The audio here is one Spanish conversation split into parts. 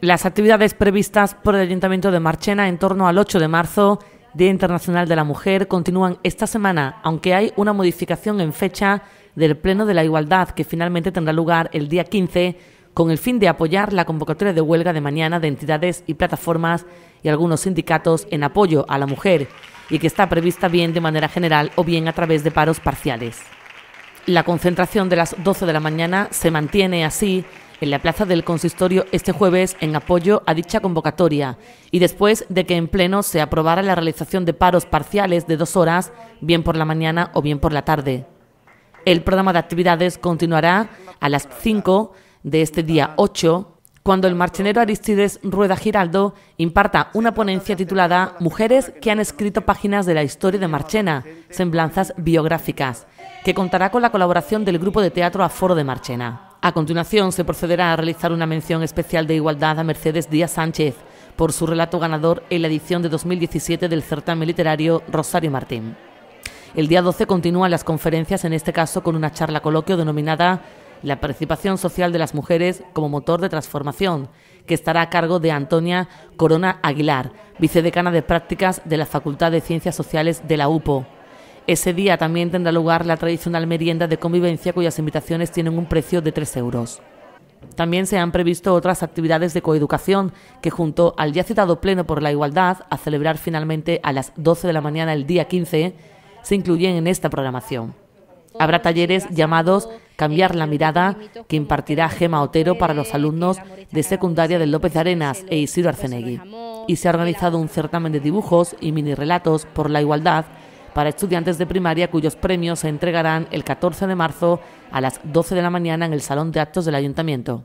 las actividades previstas por el Ayuntamiento de Marchena en torno al 8 de marzo, Día Internacional de la Mujer, continúan esta semana, aunque hay una modificación en fecha del Pleno de la Igualdad que finalmente tendrá lugar el día 15 con el fin de apoyar la convocatoria de huelga de mañana de entidades y plataformas y algunos sindicatos en apoyo a la mujer y que está prevista bien de manera general o bien a través de paros parciales. La concentración de las 12 de la mañana se mantiene así en la plaza del consistorio este jueves en apoyo a dicha convocatoria y después de que en pleno se aprobara la realización de paros parciales de dos horas, bien por la mañana o bien por la tarde. El programa de actividades continuará a las 5 de este día 8 cuando el marchenero Aristides Rueda Giraldo imparta una ponencia titulada Mujeres que han escrito páginas de la historia de Marchena, semblanzas biográficas, que contará con la colaboración del grupo de teatro Aforo de Marchena. A continuación se procederá a realizar una mención especial de igualdad a Mercedes Díaz Sánchez por su relato ganador en la edición de 2017 del certamen literario Rosario Martín. El día 12 continúan las conferencias, en este caso con una charla coloquio denominada La participación social de las mujeres como motor de transformación, que estará a cargo de Antonia Corona Aguilar, vicedecana de prácticas de la Facultad de Ciencias Sociales de la UPO. Ese día también tendrá lugar la tradicional merienda de convivencia cuyas invitaciones tienen un precio de 3 euros. También se han previsto otras actividades de coeducación que junto al ya citado Pleno por la Igualdad, a celebrar finalmente a las 12 de la mañana el día 15, se incluyen en esta programación. Habrá talleres llamados Cambiar la mirada, que impartirá Gema Otero para los alumnos de secundaria de López Arenas e Isidro Arcenegui. Y se ha organizado un certamen de dibujos y mini relatos por la igualdad para estudiantes de primaria cuyos premios se entregarán el 14 de marzo a las 12 de la mañana en el Salón de Actos del Ayuntamiento.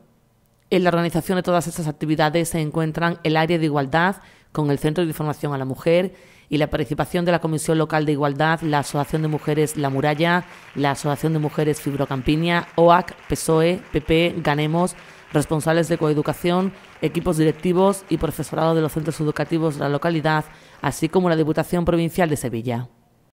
En la organización de todas estas actividades se encuentran el área de igualdad con el Centro de Información a la Mujer y la participación de la Comisión Local de Igualdad, la Asociación de Mujeres La Muralla, la Asociación de Mujeres Fibrocampiña, OAC, PSOE, PP, Ganemos, responsables de coeducación, equipos directivos y profesorado de los centros educativos de la localidad, así como la Diputación Provincial de Sevilla.